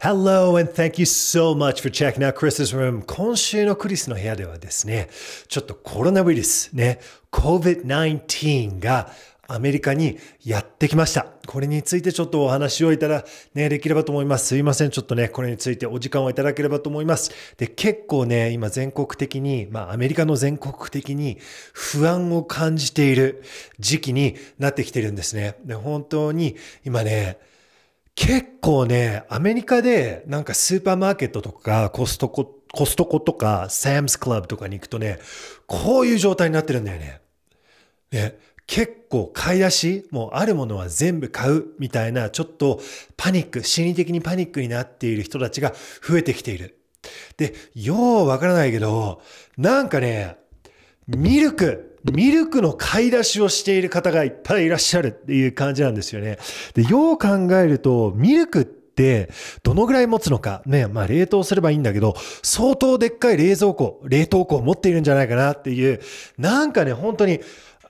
Hello and thank you so much for checking out Chris's room. 今週のクリスの部屋ではですね、ちょっとコロナウイルスね、COVID-19 がアメリカにやってきました。これについてちょっとお話をいただ、ね、できればと思います。すいません。ちょっとね、これについてお時間をいただければと思います。で、結構ね、今全国的に、まあアメリカの全国的に不安を感じている時期になってきてるんですね。で、本当に今ね、結構ね、アメリカでなんかスーパーマーケットとかコストコ、コストコとかサムスクラブとかに行くとね、こういう状態になってるんだよね。ね結構買い出し、もうあるものは全部買うみたいな、ちょっとパニック、心理的にパニックになっている人たちが増えてきている。で、ようわからないけど、なんかね、ミルクミルクの買い出しをしている方がいっぱいいらっしゃるっていう感じなんですよね。で、よう考えると、ミルクって、どのぐらい持つのか。ね、まあ冷凍すればいいんだけど、相当でっかい冷蔵庫、冷凍庫を持っているんじゃないかなっていう、なんかね、本当に、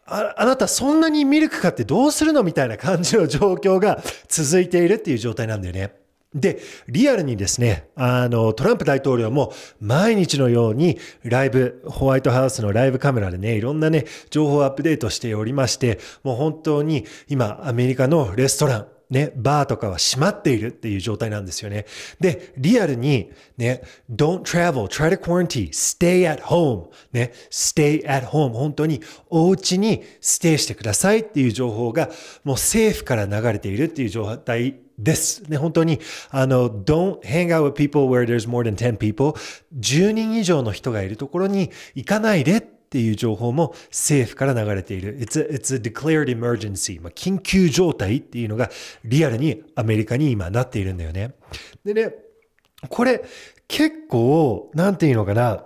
ああなたそんなにミルク買ってどうするのみたいな感じの状況が続いているっていう状態なんだよね。で、リアルにですね、あの、トランプ大統領も毎日のようにライブ、ホワイトハウスのライブカメラでね、いろんなね、情報をアップデートしておりまして、もう本当に今、アメリカのレストラン、ね、バーとかは閉まっているっていう状態なんですよね。で、リアルに、ね、don't travel, try to quarantine, stay at home, ね、stay at home, 本当にお家にステイしてくださいっていう情報がもう政府から流れているっていう状態です。ね、本当に、あの、don't hang out with people where there's more than 10 people。10人以上の人がいるところに行かないでっていう情報も政府から流れている。It's a, it's a declared emergency. まあ、緊急状態っていうのがリアルにアメリカに今なっているんだよね。でね、これ結構、なんていうのかな。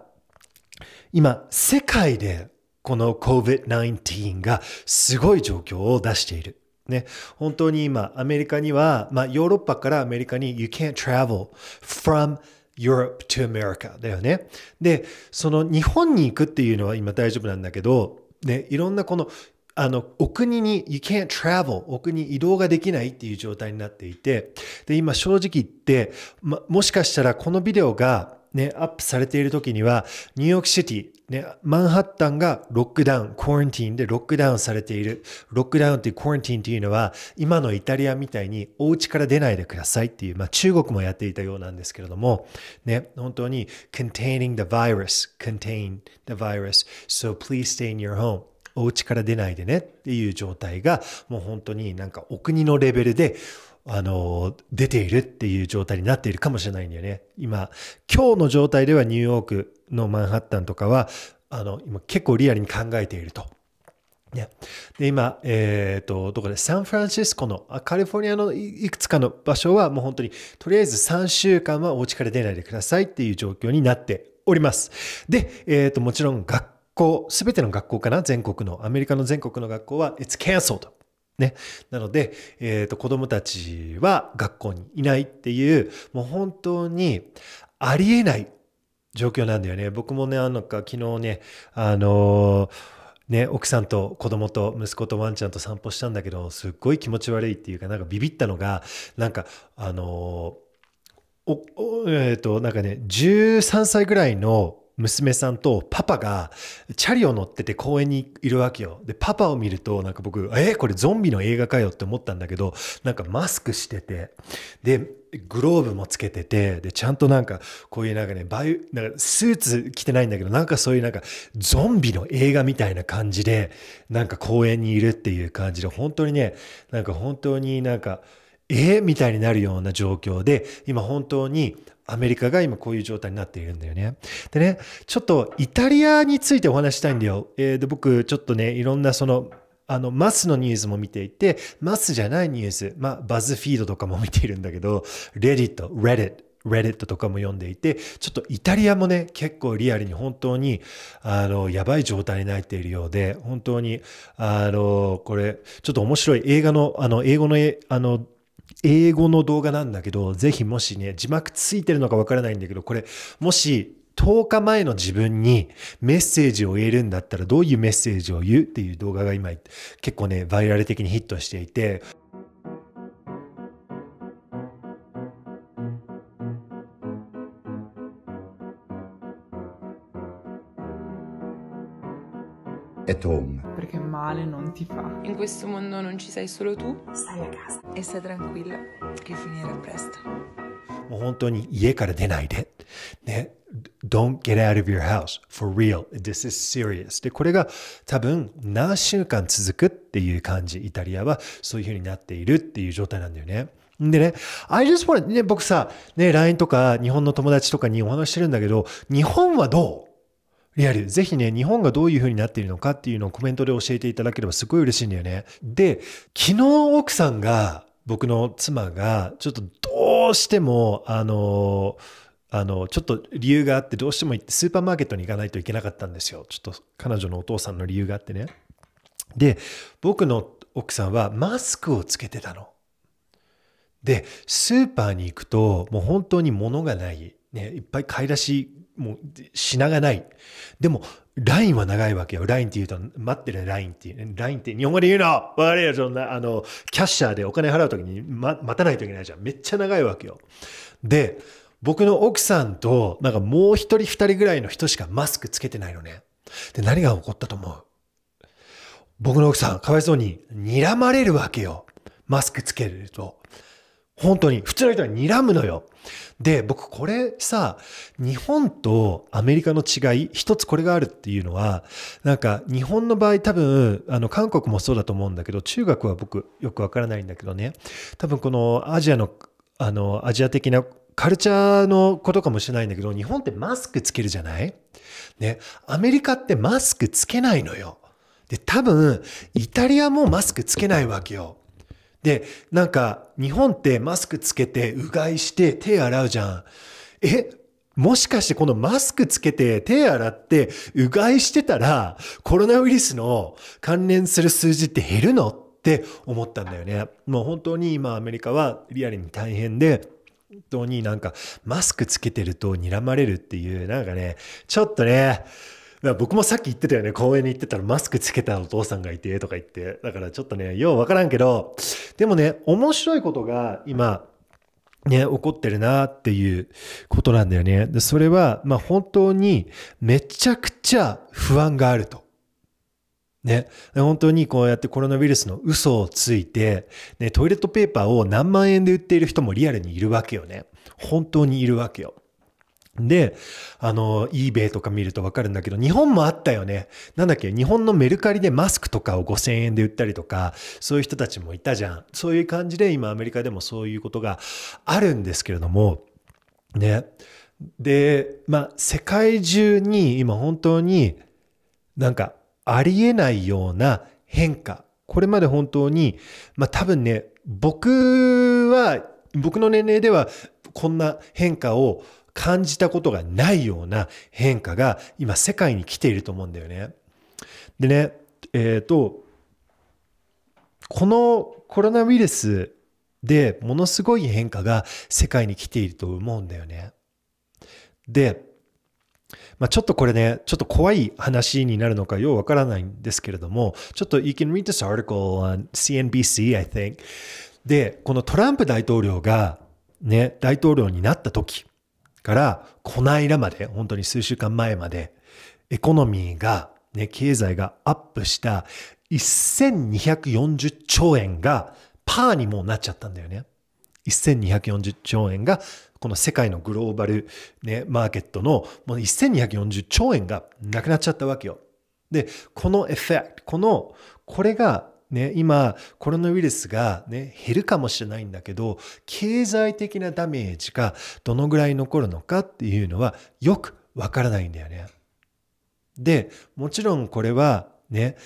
今、世界でこの COVID-19 がすごい状況を出している。ね、本当に今、アメリカには、まあ、ヨーロッパからアメリカに、You can't travel from Europe to America だよね。で、その日本に行くっていうのは今大丈夫なんだけど、ね、いろんなこの、あの、お国に、you can't travel、お国移動ができないっていう状態になっていて、で、今正直言って、ま、もしかしたらこのビデオが、ね、アップされている時には、ニューヨークシティ、ね、マンハッタンがロックダウン、コーンティーンでロックダウンされている。ロックダウンっていうコーンティーンっていうのは、今のイタリアみたいにお家から出ないでくださいっていう、まあ中国もやっていたようなんですけれども、ね、本当に containing the virus, contain the virus, so please stay in your home. お家から出ないでねっていう状態が、もう本当になんかお国のレベルで、あの、出ているっていう状態になっているかもしれないんだよね。今、今日の状態ではニューヨークのマンハッタンとかは、あの、今結構リアルに考えていると。ね、で今、えっ、ー、と、どこで、サンフランシスコの、カリフォルニアのいくつかの場所はもう本当に、とりあえず3週間はお家から出ないでくださいっていう状況になっております。で、えっ、ー、と、もちろん学校、すべての学校かな全国の、アメリカの全国の学校は、it's cancelled。ね。なので、えっ、ー、と、子供たちは学校にいないっていう、もう本当にありえない状況なんだよね。僕もね、なんか昨日ね、あのーね、奥さんと子供と息子とワンちゃんと散歩したんだけどすっごい気持ち悪いっていうかなんかビビったのがなんかあのー、おおえっ、ー、となんかね13歳ぐらいの娘さんとパパがチャリを乗ってて公園にいるわけよ。で、パパを見ると、なんか僕、えー、これゾンビの映画かよって思ったんだけど、なんかマスクしてて、で、グローブもつけてて、で、ちゃんとなんか、こういうなんかね、バイなんかスーツ着てないんだけど、なんかそういうなんか、ゾンビの映画みたいな感じで、なんか公園にいるっていう感じで、本当にね、なんか本当になんか、えー、みたいになるような状況で、今本当にアメリカが今こういう状態になっているんだよね。でね、ちょっとイタリアについてお話したいんだよ。えー、で僕、ちょっとね、いろんなその、あの、マスのニュースも見ていて、マスじゃないニュース、まあ、バズフィードとかも見ているんだけど、レディット、レディット、レディットとかも読んでいて、ちょっとイタリアもね、結構リアルに本当に、あの、やばい状態になっているようで、本当に、あの、これ、ちょっと面白い映画の、あの、英語の、あの、英語の動画なんだけど、ぜひもしね、字幕ついてるのかわからないんだけど、これ、もし10日前の自分にメッセージを言えるんだったらどういうメッセージを言うっていう動画が今結構ね、バイラル的にヒットしていて、At h che male non ti fa. In questo mondo non ci sei solo tu, stai a casa e stai tranquilla che finirà presto. もう本当に家から出ないで。ね、Don't get out of your house. For real. This is serious. で、これが多分何週間続くっていう感じ。イタリアはそういう風になっているっていう状態なんだよね。でね、I just want, ね、僕さ、ね、LINE とか日本の友達とかにお話してるんだけど、日本はどうリアル、ぜひね、日本がどういう風になっているのかっていうのをコメントで教えていただければすごい嬉しいんだよね。で、昨日奥さんが、僕の妻が、ちょっとどうしても、あのあの、ちょっと理由があって、どうしてもスーパーマーケットに行かないといけなかったんですよ。ちょっと彼女のお父さんの理由があってね。で、僕の奥さんはマスクをつけてたの。で、スーパーに行くと、もう本当に物がない。ね、いっぱい買い出しもう品がない。でも、ラインは長いわけよ。ラインって言うと、待ってるラインっていう。ラインって日本語で言うのわかるよ、そんな、あの、キャッシャーでお金払うときに、ま、待たないといけないじゃん。めっちゃ長いわけよ。で、僕の奥さんと、なんかもう一人二人ぐらいの人しかマスクつけてないのね。で、何が起こったと思う僕の奥さん、かわいそうに、睨まれるわけよ。マスクつけると。本当に。普通の人は睨むのよ。で、僕これさ、日本とアメリカの違い、一つこれがあるっていうのは、なんか日本の場合多分、あの、韓国もそうだと思うんだけど、中学は僕よくわからないんだけどね、多分このアジアの、あの、アジア的なカルチャーのことかもしれないんだけど、日本ってマスクつけるじゃないね、アメリカってマスクつけないのよ。で、多分、イタリアもマスクつけないわけよ。で、なんか、日本ってマスクつけて、うがいして、手洗うじゃん。え、もしかしてこのマスクつけて、手洗って、うがいしてたら、コロナウイルスの関連する数字って減るのって思ったんだよね。もう本当に今アメリカはリアルに大変で、本当になんかマスクつけてると睨まれるっていう、なんかね、ちょっとね、から僕もさっき言ってたよね、公園に行ってたらマスクつけたお父さんがいて、とか言って。だからちょっとね、ようわからんけど、でもね、面白いことが今、ね、怒ってるなっていうことなんだよね。で、それは、まあ本当にめちゃくちゃ不安があると。ね、本当にこうやってコロナウイルスの嘘をついて、ね、トイレットペーパーを何万円で売っている人もリアルにいるわけよね。本当にいるわけよ。で、あの、eBay とか見るとわかるんだけど、日本もあったよね。なんだっけ、日本のメルカリでマスクとかを5000円で売ったりとか、そういう人たちもいたじゃん。そういう感じで今アメリカでもそういうことがあるんですけれども、ね。で、まあ、世界中に今本当になんかありえないような変化。これまで本当に、まあ多分ね、僕は、僕の年齢ではこんな変化を感じたことがないような変化が今世界に来ていると思うんだよね。でね、えっ、ー、と、このコロナウイルスでものすごい変化が世界に来ていると思うんだよね。で、まあ、ちょっとこれね、ちょっと怖い話になるのかようわからないんですけれども、ちょっと You can read this article on CNBC, I think. で、このトランプ大統領がね、大統領になった時、から、こないだまで、本当に数週間前まで、エコノミーが、ね、経済がアップした1240兆円がパーにもうなっちゃったんだよね。1240兆円が、この世界のグローバル、ね、マーケットのもう1240兆円がなくなっちゃったわけよ。で、このエフェクト、この、これがね、今、コロナウイルスが、ね、減るかもしれないんだけど、経済的なダメージがどのぐらい残るのかっていうのはよくわからないんだよね。で、もちろんこれはね、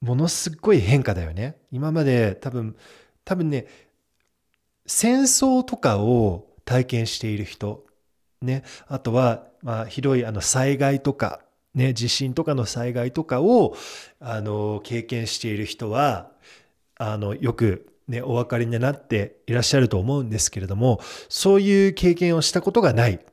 ものすごい変化だよね。今まで多分、多分ね、戦争とかを体験している人、ね、あとは、まあ、ひどいあの災害とかね、地震とかの災害とかをあの経験している人はあのよく、ね、お分かりになっていらっしゃると思うんですけれどもそういう経験をしたことがない、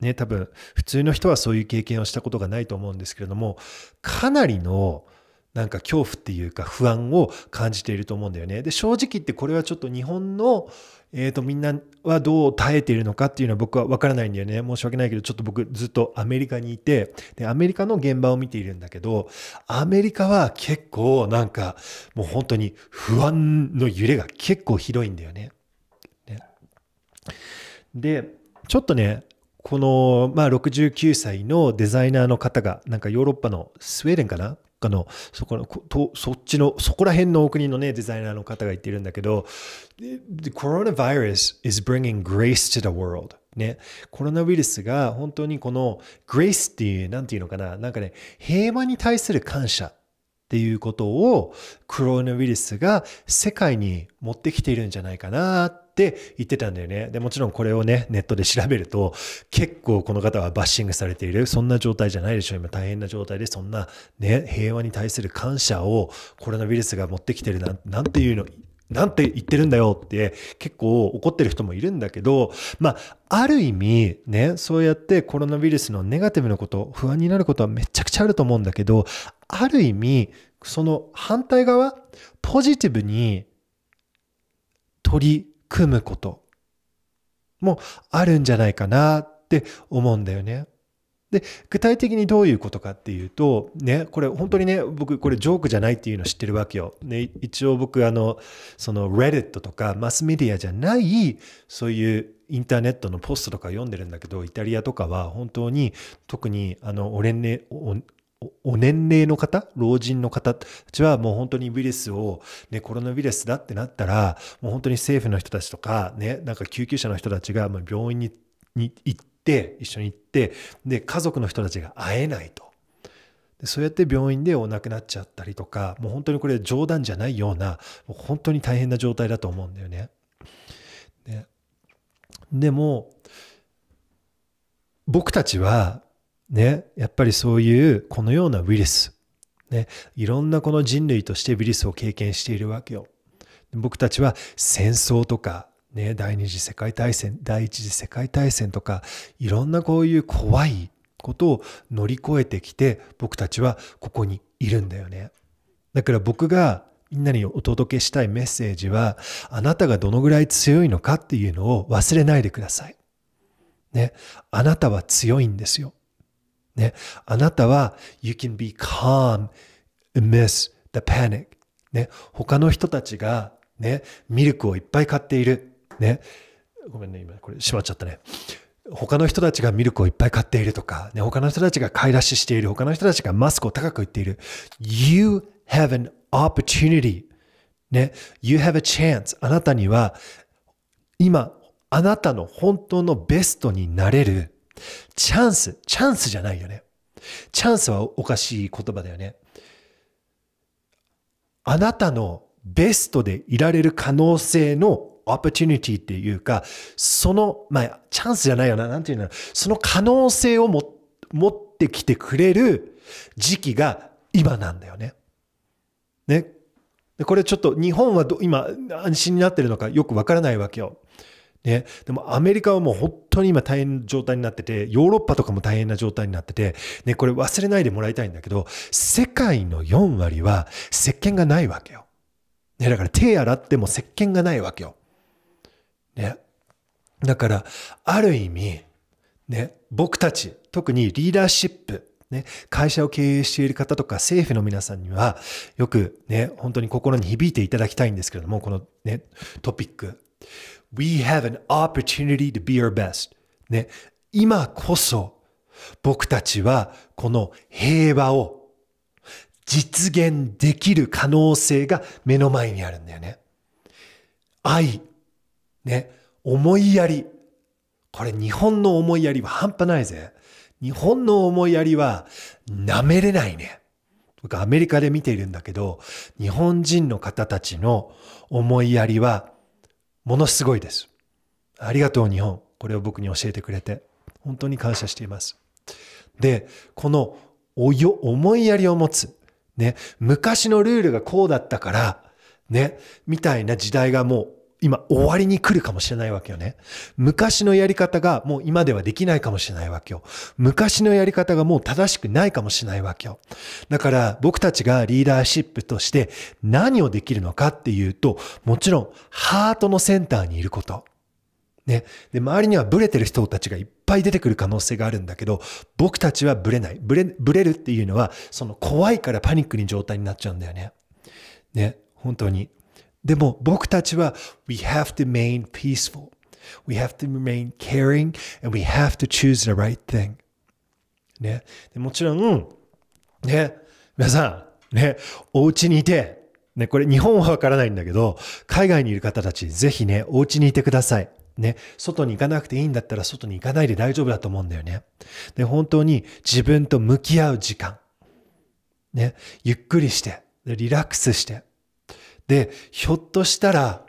ね、多分普通の人はそういう経験をしたことがないと思うんですけれどもかなりのなんか恐怖っていうか不安を感じていると思うんだよね。で正直言ってこれはちょっと日本のえーと、みんなはどう耐えているのかっていうのは僕は分からないんだよね申し訳ないけどちょっと僕ずっとアメリカにいてでアメリカの現場を見ているんだけどアメリカは結構なんかもう本当に不安の揺れが結構ひどいんだよね。ねでちょっとねこの、まあ、69歳のデザイナーの方がなんかヨーロッパのスウェーデンかなかの、そこの、とそっちの、そこら辺のお国のね、デザイナーの方が言ってるんだけど、The coronavirus is bringing grace to the world. ね、コロナウイルスが本当にこのグレイスっていう、なんていうのかな、なんかね、平和に対する感謝っていうことをコロナウイルスが世界に持ってきているんじゃないかなっって言ってたんだよね。で、もちろんこれをね、ネットで調べると、結構この方はバッシングされている。そんな状態じゃないでしょ。今大変な状態で、そんなね、平和に対する感謝をコロナウイルスが持ってきてるなんなんていうの、なんて言ってるんだよって結構怒ってる人もいるんだけど、まあ、ある意味ね、そうやってコロナウイルスのネガティブなこと、不安になることはめちゃくちゃあると思うんだけど、ある意味、その反対側、ポジティブに取り組むこともあるんじゃないかなって思うんだよね。で、具体的にどういうことかっていうと、ね、これ本当にね、僕これジョークじゃないっていうの知ってるわけよ。ね、一応僕あの、その Reddit とかマスメディアじゃない、そういうインターネットのポストとか読んでるんだけど、イタリアとかは本当に特にあのオレンネ、お年齢の方、老人の方たちはもう本当にウイルスを、ね、コロナウイルスだってなったら、もう本当に政府の人たちとか、ね、なんか救急車の人たちが病院にに行って、一緒に行って、で、家族の人たちが会えないと。そうやって病院でお亡くなっちゃったりとか、もう本当にこれ冗談じゃないような、もう本当に大変な状態だと思うんだよね。ねでも、僕たちはね、やっぱりそういうこのようなウイルス、ね、いろんなこの人類としてウイルスを経験しているわけよ。僕たちは戦争とか、ね、第二次世界大戦、第一次世界大戦とか、いろんなこういう怖いことを乗り越えてきて、僕たちはここにいるんだよね。だから僕がみんなにお届けしたいメッセージは、あなたがどのぐらい強いのかっていうのを忘れないでください。ね。あなたは強いんですよ。ね、あなたは、you can be calm amidst the panic。ね、他の人たちが、ね、ミルクをいっぱい買っている。ね、ごめんね、今、これ閉まっちゃったね。他の人たちがミルクをいっぱい買っているとか、ね、他の人たちが買い出ししている、他の人たちがマスクを高く売っている。You have an opportunity. ね、You have a chance. あなたには、今、あなたの本当のベストになれる。チャンス、チャンスじゃないよね。チャンスはおかしい言葉だよね。あなたのベストでいられる可能性のオプチュニティっていうか、その、まあ、チャンスじゃないよな、なんていうのその可能性をも持ってきてくれる時期が今なんだよね。ね。これちょっと日本は今安心になってるのかよくわからないわけよ。ね、でもアメリカはもう本当に今大変な状態になってて、ヨーロッパとかも大変な状態になってて、ね、これ忘れないでもらいたいんだけど、世界の4割は石鹸がないわけよ。ね、だから手洗っても石鹸がないわけよ。ね。だから、ある意味、ね、僕たち、特にリーダーシップ、ね、会社を経営している方とか政府の皆さんにはよくね、本当に心に響いていただきたいんですけれども、このね、トピック。We have an opportunity to be our best. ね、今こそ僕たちはこの平和を実現できる可能性が目の前にあるんだよね。愛、ね、思いやり。これ日本の思いやりは半端ないぜ。日本の思いやりは舐めれないね。僕アメリカで見ているんだけど、日本人の方たちの思いやりはものすごいです。ありがとう日本。これを僕に教えてくれて、本当に感謝しています。で、このおよ、思いやりを持つ。ね、昔のルールがこうだったから、ね、みたいな時代がもう今終わりに来るかもしれないわけよね。昔のやり方がもう今ではできないかもしれないわけよ。昔のやり方がもう正しくないかもしれないわけよ。だから僕たちがリーダーシップとして何をできるのかっていうと、もちろんハートのセンターにいること。ね。で、周りにはブレてる人たちがいっぱい出てくる可能性があるんだけど、僕たちはブレない。ブレ、ブレるっていうのは、その怖いからパニックに状態になっちゃうんだよね。ね。本当に。でも僕たちは We have to remain peaceful. We have to remain caring and we have to choose the right thing. ね。もちろん、ね、皆さん、ね、お家にいて、ね、これ日本はわからないんだけど、海外にいる方たち、ぜひね、お家にいてください。ね、外に行かなくていいんだったら外に行かないで大丈夫だと思うんだよね。で、本当に自分と向き合う時間。ね、ゆっくりして、リラックスして、で、ひょっとしたら、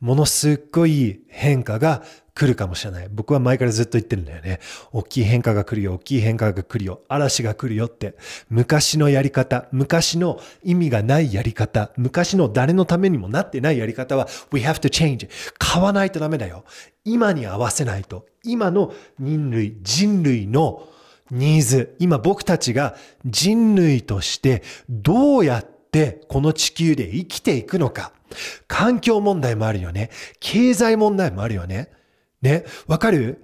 ものすっごい変化が来るかもしれない。僕は前からずっと言ってるんだよね。大きい変化が来るよ、大きい変化が来るよ、嵐が来るよって。昔のやり方、昔の意味がないやり方、昔の誰のためにもなってないやり方は、we have to change. 買わないとダメだよ。今に合わせないと。今の人類、人類のニーズ、今僕たちが人類としてどうやってってこの地球で生きていくのか。環境問題もあるよね。経済問題もあるよね。ね。わかる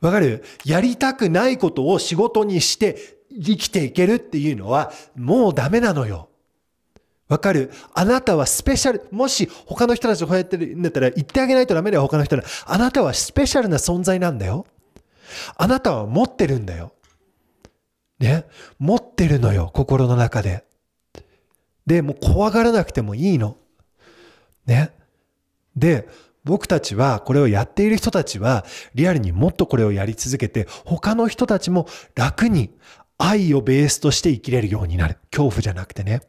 わかるやりたくないことを仕事にして生きていけるっていうのはもうダメなのよ。わかるあなたはスペシャル、もし他の人たちこうやってるんだったら言ってあげないとダメだよ、他の人は。あなたはスペシャルな存在なんだよ。あなたは持ってるんだよ。ね持ってるのよ、心の中で。で、もう怖がらなくてもいいの。ね。で、僕たちは、これをやっている人たちは、リアルにもっとこれをやり続けて、他の人たちも楽に愛をベースとして生きれるようになる。恐怖じゃなくてね。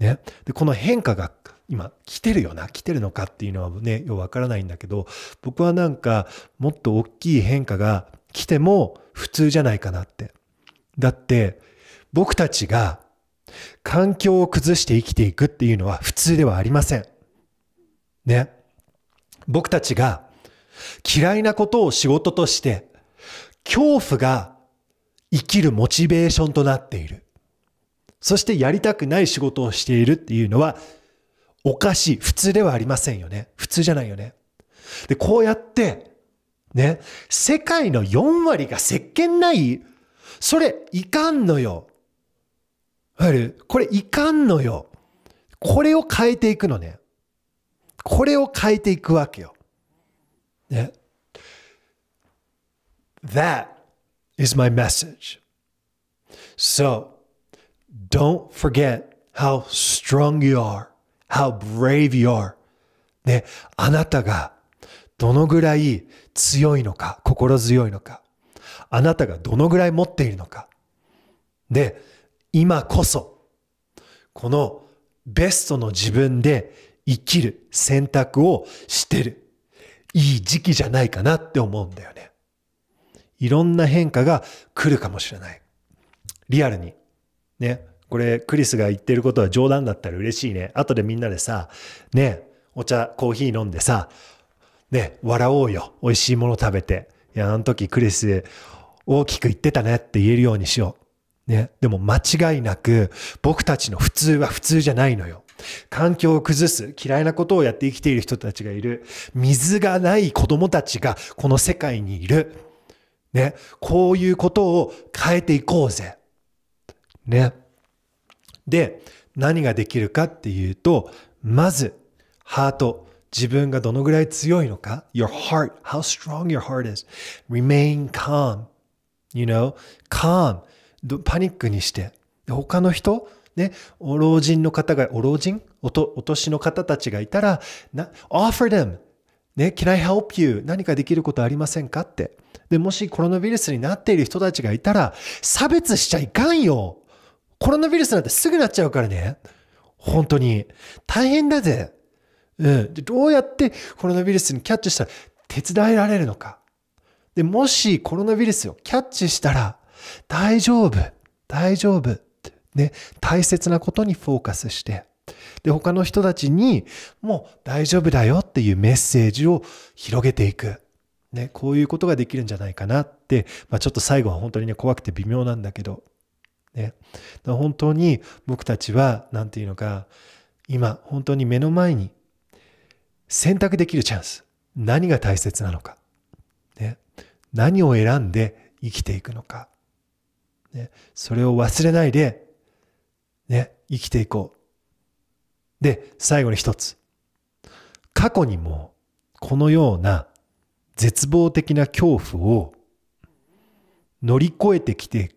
ね。で、この変化が今来てるよな、来てるのかっていうのはね、よくわからないんだけど、僕はなんか、もっと大きい変化が来ても普通じゃないかなって。だって、僕たちが環境を崩して生きていくっていうのは普通ではありません。ね。僕たちが嫌いなことを仕事として、恐怖が生きるモチベーションとなっている。そしてやりたくない仕事をしているっていうのは、おかしい。普通ではありませんよね。普通じゃないよね。で、こうやって、ね、世界の4割が石鹸ないそれ、いかんのよ。これいかんのよ。これを変えていくのね。これを変えていくわけよ。ね。That is my message. So, don't forget how strong you are, how brave you are. ね、あなたがどのぐらい強いのか、心強いのか、あなたがどのぐらい持っているのか。で、今こそ、このベストの自分で生きる選択をしてる。いい時期じゃないかなって思うんだよね。いろんな変化が来るかもしれない。リアルに。ね。これ、クリスが言ってることは冗談だったら嬉しいね。後でみんなでさ、ね、お茶、コーヒー飲んでさ、ね、笑おうよ。美味しいもの食べて。いや、あの時クリス、大きく言ってたねって言えるようにしよう。ね。でも間違いなく僕たちの普通は普通じゃないのよ。環境を崩す、嫌いなことをやって生きている人たちがいる。水がない子供たちがこの世界にいる。ね。こういうことを変えていこうぜ。ね。で、何ができるかっていうと、まず、ハート。自分がどのぐらい強いのか ?your heart, how strong your heart is. remain calm. You know, calm. パニックにして、他の人、ね、お老人の方が、お老人おと、お年の方たちがいたら、な、offer them! ね、can I help you? 何かできることありませんかって。で、もしコロナウイルスになっている人たちがいたら、差別しちゃいかんよコロナウイルスなんてすぐなっちゃうからね。本当に。大変だぜ。うん。で、どうやってコロナウイルスにキャッチしたら手伝えられるのか。で、もしコロナウイルスをキャッチしたら、大丈夫、大丈夫。ね、大切なことにフォーカスして、で、他の人たちにもう大丈夫だよっていうメッセージを広げていく。ね、こういうことができるんじゃないかなって、まあ、ちょっと最後は本当にね、怖くて微妙なんだけど、ね。本当に僕たちは、なんていうのか、今、本当に目の前に選択できるチャンス。何が大切なのか。ね。何を選んで生きていくのか。ね、それを忘れないで、ね、生きていこう。で、最後に一つ。過去にも、このような絶望的な恐怖を乗り越えてきて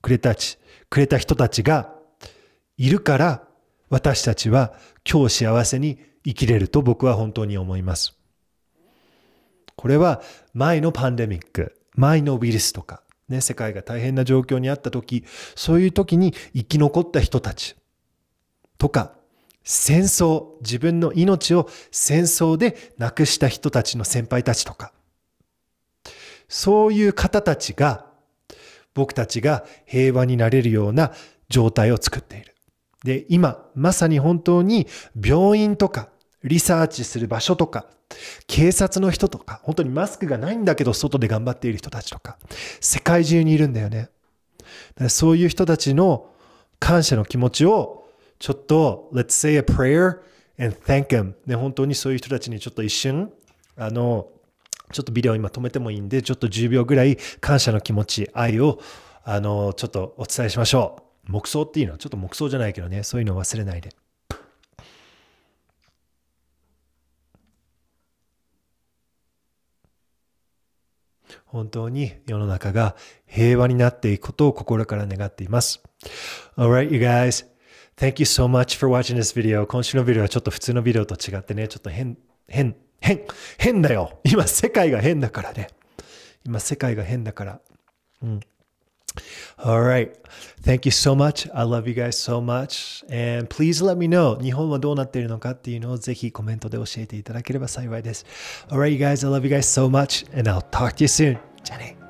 くれたち、くれた人たちがいるから、私たちは今日幸せに生きれると僕は本当に思います。これは前のパンデミック、前のウイルスとか、ね、世界が大変な状況にあった時、そういう時に生き残った人たちとか、戦争、自分の命を戦争で亡くした人たちの先輩たちとか、そういう方たちが、僕たちが平和になれるような状態を作っている。で、今、まさに本当に病院とか、リサーチする場所とか、警察の人とか、本当にマスクがないんだけど外で頑張っている人たちとか、世界中にいるんだよね。そういう人たちの感謝の気持ちを、ちょっと、let's say a prayer and thank them。ね、本当にそういう人たちにちょっと一瞬、あの、ちょっとビデオ今止めてもいいんで、ちょっと10秒ぐらい感謝の気持ち、愛を、あの、ちょっとお伝えしましょう。黙想っていうのは、ちょっと黙想じゃないけどね、そういうのを忘れないで。本当に世の中が平和になっていくことを心から願っています。Alright, you guys. Thank you so much for watching this video. 今週のビデオはちょっと普通のビデオと違ってね、ちょっと変、変、変、変だよ。今世界が変だからね。今世界が変だから。うん。All right. Thank you so much. I love you guys so much. And please let me know 日本はどうなっているのかっていうのをぜひコメントで教えていただければ幸いです。All right, you guys. I love you guys so much. And I'll talk to you soon. じゃあね。